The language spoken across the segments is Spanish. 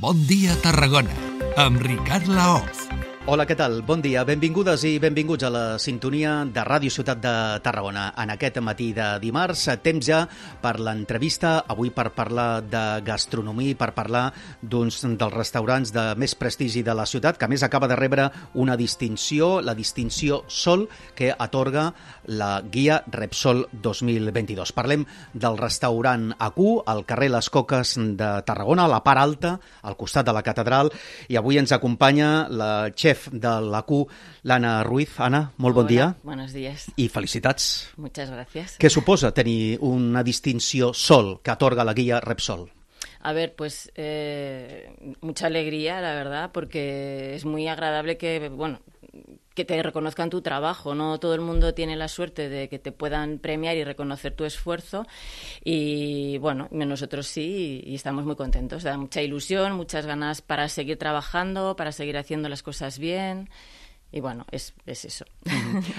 Bon dia, Tarragona, amb Ricard Laoz. Hola, què tal? Bon dia. Benvingudes i benvinguts a la sintonia de Ràdio Ciutat de Tarragona. En aquest matí de dimarts, temps ja per l'entrevista, avui per parlar de gastronomia, per parlar d'uns dels restaurants de més prestigi de la ciutat, que més acaba de rebre una distinció, la distinció Sol, que atorga la guia Repsol 2022. Parlem del restaurant Acú, al carrer Les Coques de Tarragona, a la part alta, al costat de la catedral, i avui ens acompanya la xef chef de la Q, l'Anna Ruiz. Anna, molt Hola, bon dia. Buenos días. I felicitats. Muchas gracias. Què suposa tenir una distinció Sol que atorga la guia Repsol? A ver, pues eh, mucha alegría, la verdad, porque es muy agradable que, bueno, que te reconozcan tu trabajo. No todo el mundo tiene la suerte de que te puedan premiar y reconocer tu esfuerzo. Y bueno, nosotros sí y, estamos muy contentos. Da mucha ilusión, muchas ganas para seguir trabajando, para seguir haciendo las cosas bien. Y bueno, es eso.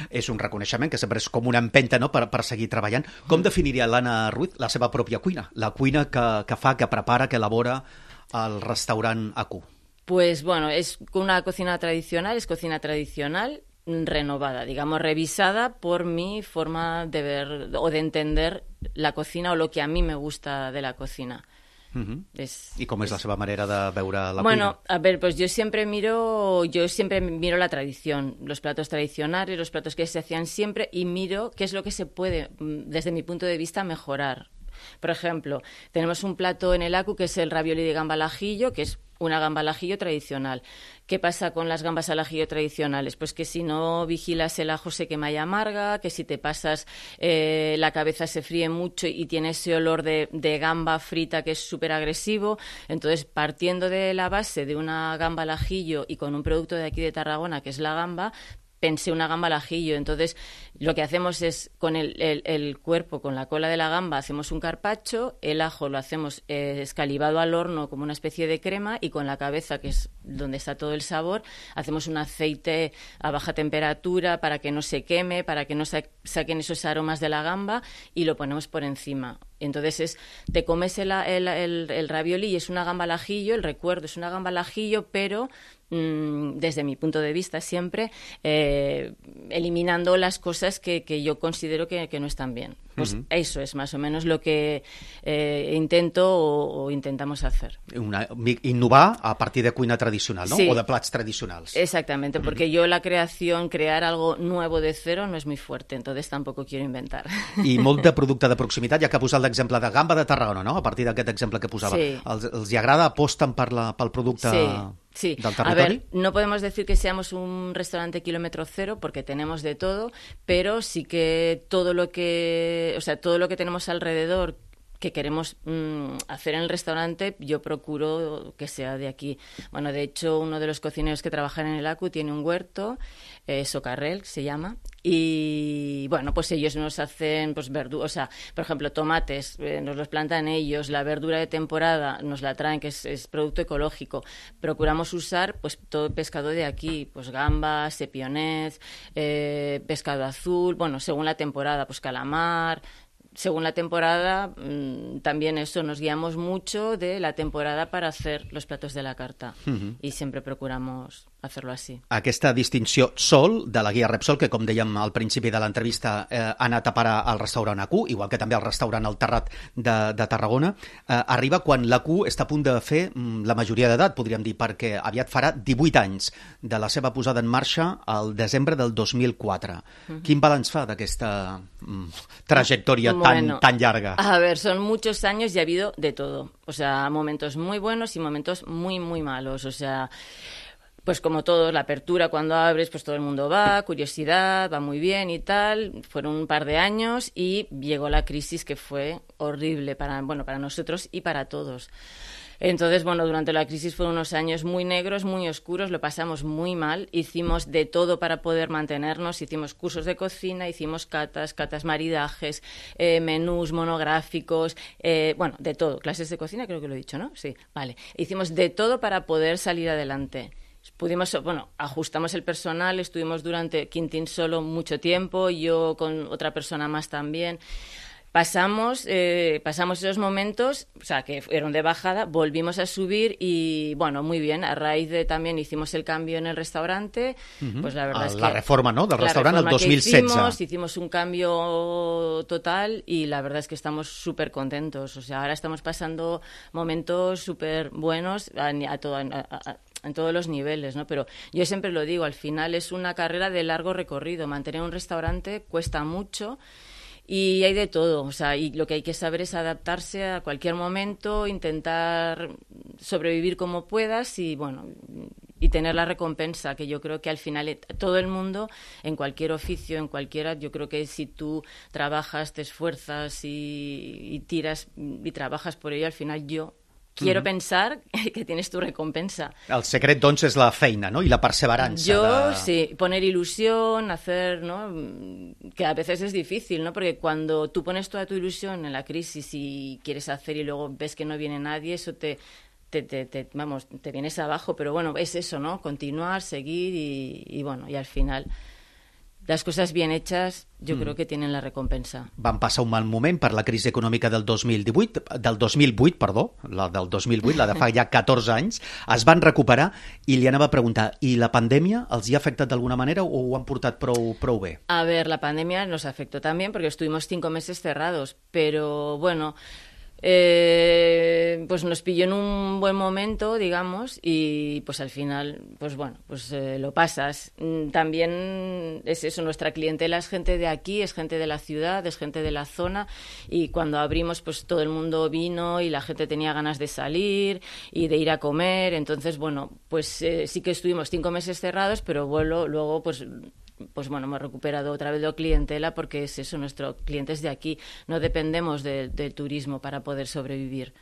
Es un reconeixement que siempre es como una empenta no? para seguir trabajando. ¿Cómo definiría Lana Ruiz la seva propia cuina? La cuina que, que fa, que prepara, que elabora al restaurant ACU? Pues bueno, es una cocina tradicional, es cocina tradicional mm, renovada, digamos, revisada por mi forma de ver o de entender la cocina o lo que a mí me gusta de la cocina. ¿Y cómo es la seva manera de ver la bueno, a ver, pues yo siempre miro, yo siempre miro la tradición, los platos tradicionales, los platos que se hacían siempre y miro qué es lo que se puede, mm, desde mi punto de vista, mejorar por ejemplo, tenemos un plato en el ACU que es el ravioli de gamba al ajillo, que es una gamba al ajillo tradicional. ¿Qué pasa con las gambas al ajillo tradicionales? Pues que si no vigilas el ajo se quema y amarga, que si te pasas eh, la cabeza se fríe mucho y tiene ese olor de, de gamba frita que es súper agresivo. Entonces, partiendo de la base de una gamba al ajillo y con un producto de aquí de Tarragona que es la gamba, pensé una gamba al ajillo. Entonces, lo que hacemos es con el, el, cuerpo, con la cola de la gamba, hacemos un carpacho, el ajo lo hacemos eh, escalivado al horno como una especie de crema y con la cabeza, que es donde está todo el sabor, hacemos un aceite a baja temperatura para que no se queme, para que no saquen esos aromas de la gamba y lo ponemos por encima. Entonces es, te comes el, el, el, el, ravioli y es una gamba al ajillo, el recuerdo es una gamba al ajillo, pero Mm, desde mi punto de vista siempre, eh, eliminando las cosas que, yo considero que, no están bien. Pues uh -huh. eso es más o menos lo que eh, intento o, o, intentamos hacer. Una, innovar a partir de cuina tradicional, ¿no? Sí. O de plats tradicionales. Exactamente, uh -huh. porque yo la creación, crear algo nuevo de cero no es muy fuerte, entonces tampoco quiero inventar. Y molt de producte de proximitat, ja que ha posat l'exemple de gamba de Tarragona, no? A partir d'aquest exemple que posava. Sí. Els, els hi agrada, aposten per la, pel producte... Sí. Sí, a ver, no podemos decir que seamos un restaurante kilómetro cero porque tenemos de todo, pero sí que todo lo que o sea, todo lo que tenemos alrededor que queremos mm, hacer en el restaurante, yo procuro que sea de aquí. Bueno, de hecho, uno de los cocineros que trabajan en el ACU tiene un huerto, eh, Socarrel, se llama, y bueno, pues ellos nos hacen, pues, verdura, o sea, por ejemplo, tomates, eh, nos los plantan ellos, la verdura de temporada nos la traen, que es, producto ecológico. Procuramos usar, pues, todo el pescado de aquí, pues, gambas, sepionez, eh, pescado azul, bueno, según la temporada, pues, calamar, según la temporada, mm, también eso, nos guiamos mucho de la temporada para hacer los platos de la carta. Y siempre procuramos hacerlo así. Aquesta distinció sol de la guia Repsol, que com dèiem al principi de l'entrevista eh, ha anat a parar al restaurant AQ, igual que també al restaurant El Terrat de, de Tarragona, eh, arriba quan l'AQ està a punt de fer mm, la majoria d'edat, podríem dir, perquè aviat farà 18 anys de la seva posada en marxa al desembre del 2004. Mm -hmm. Quin balanç fa d'aquesta mm, trajectòria bueno, tan, tan llarga? A ver, són muchos anys i ha habido de todo. O sea, momentos muy buenos y momentos muy, muy malos. O sea, pues como todos, la apertura cuando abres, pues todo el mundo va, curiosidad, va muy bien y tal. Fueron un par de años y llegó la crisis que fue horrible para, bueno, para nosotros y para todos. Entonces, bueno, durante la crisis fueron unos años muy negros, muy oscuros, lo pasamos muy mal, hicimos de todo para poder mantenernos, hicimos cursos de cocina, hicimos catas, catas maridajes, eh, menús monográficos, eh, bueno, de todo, clases de cocina creo que lo he dicho, ¿no? Sí, vale. Hicimos de todo para poder salir adelante pudimos, bueno, ajustamos el personal, estuvimos durante Quintín solo mucho tiempo, yo con otra persona más también. Pasamos, eh, pasamos esos momentos, o sea, que fueron de bajada, volvimos a subir y, bueno, muy bien. A raíz de también hicimos el cambio en el restaurante, pues la verdad ah, es que... La reforma, ¿no?, del restaurante en 2016. Hicimos, un cambio total y la verdad es que estamos súper contentos. O sea, ahora estamos pasando momentos súper buenos a, todo, a en todos los niveles, ¿no? Pero yo siempre lo digo, al final es una carrera de largo recorrido. Mantener un restaurante cuesta mucho y hay de todo, o sea, y lo que hay que saber es adaptarse a cualquier momento, intentar sobrevivir como puedas y bueno, y tener la recompensa, que yo creo que al final eh, todo el mundo, en cualquier oficio, en cualquiera, yo creo que si tú trabajas, te esfuerzas y, y tiras y trabajas por ello, al final yo quiero pensar que tienes tu recompensa. El secreto, entonces, es la feina, no? Y la perseverancia. Yo, sí, poner ilusión, hacer, ¿no? Que a veces es difícil, ¿no? Porque cuando tú pones toda tu ilusión en la crisis y quieres hacer y luego ves que no viene nadie, eso te... Te, te, vamos, te vienes abajo, pero bueno, es eso, ¿no? Continuar, seguir y, y bueno, y al final las coses bien hechas jo mm. crec que tenen la recompensa. Van passar un mal moment per la crisi econòmica del 2018, del 2008, perdó, la del 2008, la de fa ja 14 anys, es van recuperar i li anava a preguntar, i la pandèmia els hi ha afectat d'alguna manera o ho han portat prou, prou bé? A ver, la pandèmia nos afectó també perquè estuvimos cinco meses cerrados, però, bueno, eh, pues nos pilló en un buen momento, digamos, y pues al final, pues bueno, pues eh, lo pasas. Mm, también es eso, nuestra clientela es gente de aquí, es gente de la ciudad, es gente de la zona, y cuando abrimos, pues todo el mundo vino y la gente tenía ganas de salir y de ir a comer, entonces, bueno, pues eh, sí que estuvimos cinco meses cerrados, pero bueno, luego pues pues bueno, hemos recuperado otra vez la clientela porque es eso, nuestros clientes de aquí no dependemos del turismo para poder sobrevivir.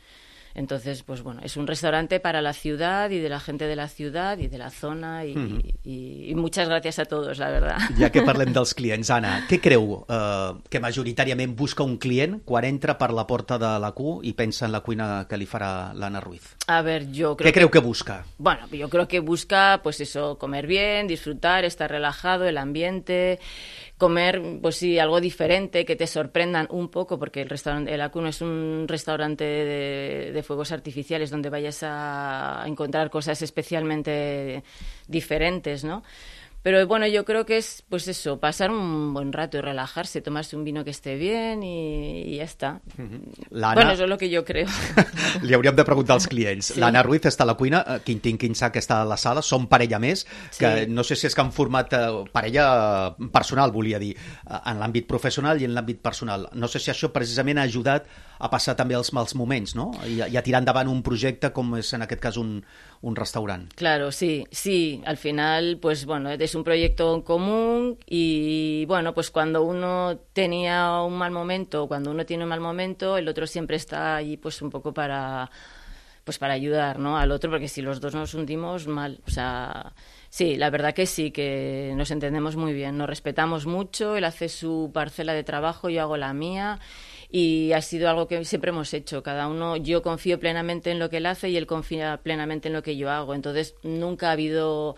Entonces, pues bueno, es un restaurante para la ciudad y de la gente de la ciudad y de la zona y muchas gracias a todos, la verdad. Ya que parlen de los clientes, Ana, ¿qué creo eh, que mayoritariamente busca un cliente quan entra la porta de la Q y pensa en la cuina que li farà Ruiz? A ver, yo creo ¿Qué creo que busca? Bueno, yo creo que busca, pues eso, comer bien, disfrutar, estar relajado, el ambiente, comer, pues sí, algo diferente, que te sorprendan un poco, porque el restaurante, el Acuno es un restaurante de, de fuegos artificiales donde vayas a encontrar cosas especialmente diferentes, ¿no? Pero bueno, yo creo que es, pues eso, pasar un buen rato y relajarse, tomarse un vino que esté bien i, i ja està. Bueno, eso és lo que yo creo. Li hauríem de preguntar als clients. Sí. L'Anna Ruiz està a la cuina, Quintín Quinçà, que està a la sala, són parella més, que sí. no sé si és que han format eh, parella personal, volia dir, eh, en l'àmbit professional i en l'àmbit personal. No sé si això precisament ha ajudat a passar també els mals moments, no? I, I a tirar endavant un projecte com és en aquest cas un, un restaurant. Claro, sí, sí. Al final, pues bueno, es un proyecto en común y bueno, pues cuando uno tenía un mal momento, cuando uno tiene un mal momento, el otro siempre está allí pues un poco para pues para ayudar ¿no? al otro, porque si los dos nos hundimos, mal. O sea, sí, la verdad que sí, que nos entendemos muy bien, nos respetamos mucho, él hace su parcela de trabajo, yo hago la mía, y ha sido algo que siempre hemos hecho. Cada uno, yo confío plenamente en lo que él hace y él confía plenamente en lo que yo hago. Entonces, nunca ha habido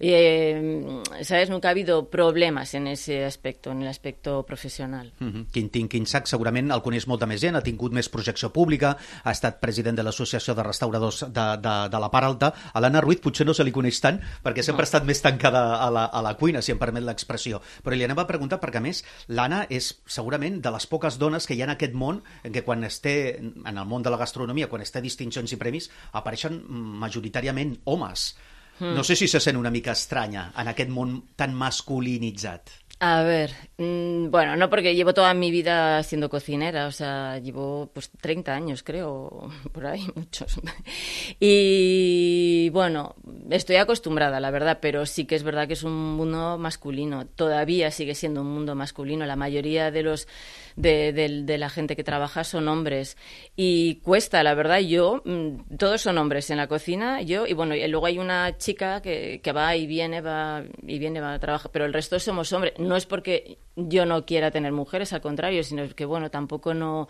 eh, ¿sabes? Nunca ha habido problemes en ese aspecto, en el aspecto professional. Mm -hmm. Quintín Quinsac segurament el coneix molta més gent, ha tingut més projecció pública, ha estat president de l'Associació de Restauradors de, de, de la Part Alta. A l'Anna Ruiz potser no se li coneix tant, perquè sempre no. ha estat més tancada a la, a la cuina, si em permet l'expressió. Però li anava a preguntar, perquè a més, l'Anna és segurament de les poques dones que hi ha en aquest món, en què quan esté en el món de la gastronomia, quan està distincions i premis, apareixen majoritàriament homes. Hmm. No sé si se sent una mica estranya en aquest món tan masculinitzat. A ver, mmm, bueno, no porque llevo toda mi vida siendo cocinera, o sea, llevo pues 30 años creo, por ahí muchos. Y bueno, estoy acostumbrada, la verdad, pero sí que es verdad que es un mundo masculino, todavía sigue siendo un mundo masculino, la mayoría de los de, la gente que trabaja son hombres. Y cuesta, la verdad, yo, mm, todos son hombres en la cocina, yo, y bueno, y luego hay una chica que, que va y viene, va y viene, va a trabajar, pero el resto somos hombres. No es porque yo no quiera tener mujeres, al contrario, sino que, bueno, tampoco no,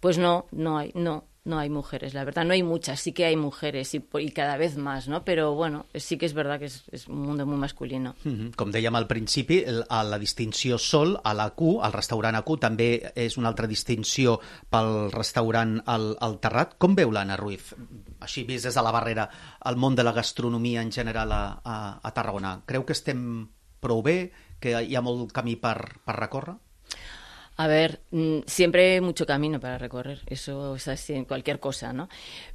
pues no, no hay, no, No hay mujeres, la verdad, no hay muchas, sí que hay mujeres y, y cada vez más, ¿no? Pero bueno, sí que es verdad que és, es un mundo muy masculino. Mm -hmm. Com dèiem al principi, a la distinció Sol, a la Q, al restaurant a Q, també és una altra distinció pel restaurant al, al Terrat. Com veu l'Anna Ruiz, així vist des de la barrera, el món de la gastronomia en general a, a, a Tarragona? Creu que estem prou bé, que hi ha molt camí per, per recórrer? A ver, mm, siempre hay mucho camino para recorrer, eso es así en cualquier cosa, ¿no?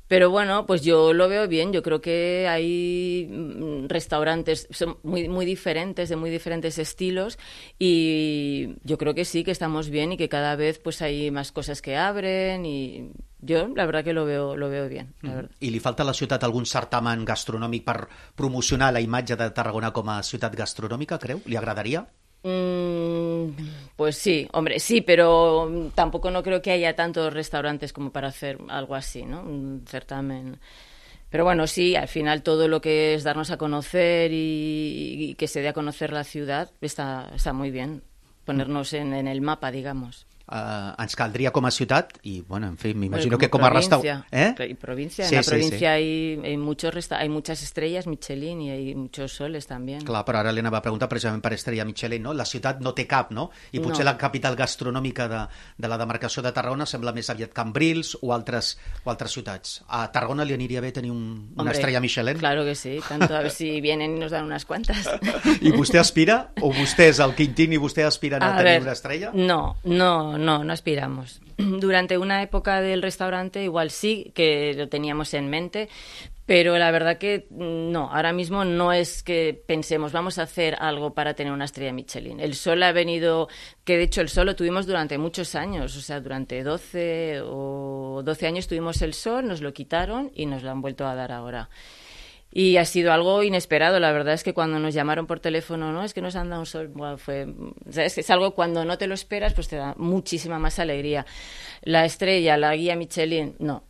Pero bueno, pues yo lo veo bien, yo creo que hay mm, restaurantes son muy, muy diferentes, de muy diferentes estilos, y yo creo que sí, que estamos bien y que cada vez pues hay más cosas que abren y yo la verdad que lo veo, lo veo bien. ¿Y le falta a la ciudad algún certamen gastronómico para promocionar la imagen de Tarragona como ciudad gastronómica, creo? ¿Le agradaría? Mm, pues sí, hombre, sí, pero mm, tampoco no creo que haya tantos restaurantes como para hacer algo así, ¿no? Un certamen. Pero bueno, sí, al final todo lo que es darnos a conocer y, que se dé a conocer la ciudad está, está muy bien, ponernos en el mapa, digamos. Uh, ens caldria com a ciutat i, bueno, en fin, me imagino que a restaurante. ¿Eh? Provincia, sí, en la sí, provincia sí. Hay, hay, resta hay muchas estrellas Michelin y hay muchos soles también. Clar, però ara l'Ena va preguntar precisament per estrella Michelin, no? La ciutat no té cap, no? I potser no. la capital gastronòmica de, de la demarcació de Tarragona sembla més aviat Cambrils o altres, o altres ciutats. A Tarragona li aniria bé tenir un, Hombre, una estrella Michelin? Claro que sí, tanto a ver si vienen y nos dan unas cuantas. I vostè aspira? O vostè és el Quintín i vostè aspira a, a tenir ver, una estrella? No, no, no, no, aspiramos. Durante una época del restaurante igual sí que lo teníamos en mente, pero la verdad que mm, no, ahora mismo no es que pensemos vamos a hacer algo para tener una estrella Michelin. El sol ha venido, que de hecho el sol lo tuvimos durante muchos años, o sea, durante 12 o 12 años tuvimos el sol, nos lo quitaron y nos lo han vuelto a dar ahora. Y ha sido algo inesperado, la verdad es que cuando nos llamaron por teléfono, no, es que nos han dado un sol, fue, es, algo cuando no te lo esperas, pues te da muchísima más alegría. La estrella, la guía Michelin, no,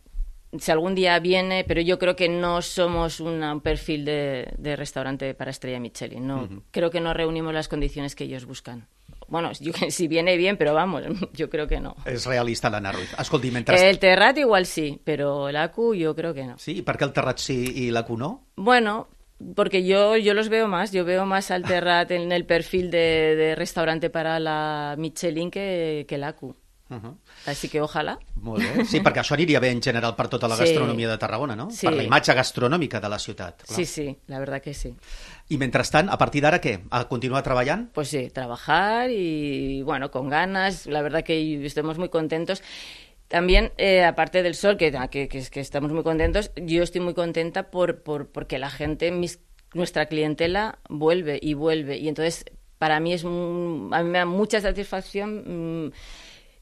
si algún día viene, pero yo creo que no somos un perfil de, restaurante para estrella Michelin. No, creo que no reunimos las condiciones que ellos buscan. Bueno, si viene bien, pero vamos, yo creo que no. Es realista la Ruiz. Escolti, El Terrat igual sí, pero el ACU yo creo que no. Sí, ¿para qué el Terrat sí y el acu no? Bueno, porque yo, yo los veo más, yo veo más al Terrat en el perfil de, restaurante para la Michelin que, que el ACU así que ojalá sí bé. Sí, perquè això aniria en general para toda la gastronomía de Tarragona, no? Sí. la imagen gastronómica de la ciudad Sí, sí, la verdad que sí. Y mientras están a partir de ahora, ¿qué? ¿A continuar trabajando? Pues sí, trabajar y, bueno, con ganas. La verdad que estamos muy contentos. También, eh, aparte del sol, que, que, que, estamos muy contentos, yo estoy muy contenta por, por, porque la gente, nuestra clientela, vuelve y vuelve. Y entonces, para mí es a mí me da mucha satisfacción. Mm,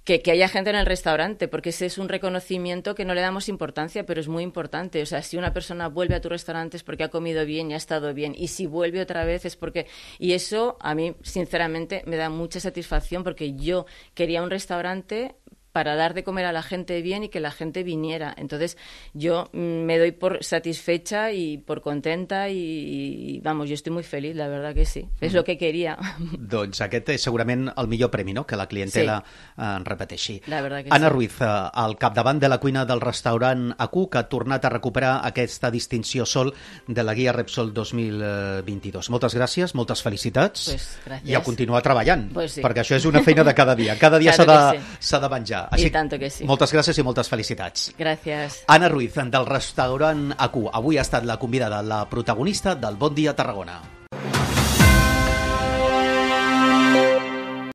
que, haya gente en el restaurante, porque ese es un reconocimiento que no le damos importancia, pero es muy importante. O sea, si una persona vuelve a tu restaurante es porque ha comido bien y ha estado bien, y si vuelve otra vez es porque... Y eso a mí, sinceramente, me da mucha satisfacción porque yo quería un restaurante para dar de comer a la gente bien y que la gente viniera. Entonces yo mm, me doy por satisfecha y por contenta i, y vamos, jo estic molt feliç, la verdad que sí. És mm. lo que quería. Doncs aquest és segurament el millor premi, no?, que la clientela sí. Eh, en repeteixi. La verdad que Anna sí. Ruiz, eh, al capdavant de la cuina del restaurant ACU, que ha tornat a recuperar aquesta distinció sol de la guia Repsol 2022. Eh, moltes gràcies, moltes felicitats pues, gràcies. i a continuar treballant, pues sí. perquè això és una feina de cada dia. Cada dia claro s'ha de, sí. de venjar. Així, I tanto que sí. Moltes gràcies i moltes felicitats. Gràcies. Anna Ruiz, del restaurant AQ. Avui ha estat la convidada, la protagonista del Bon Dia Tarragona.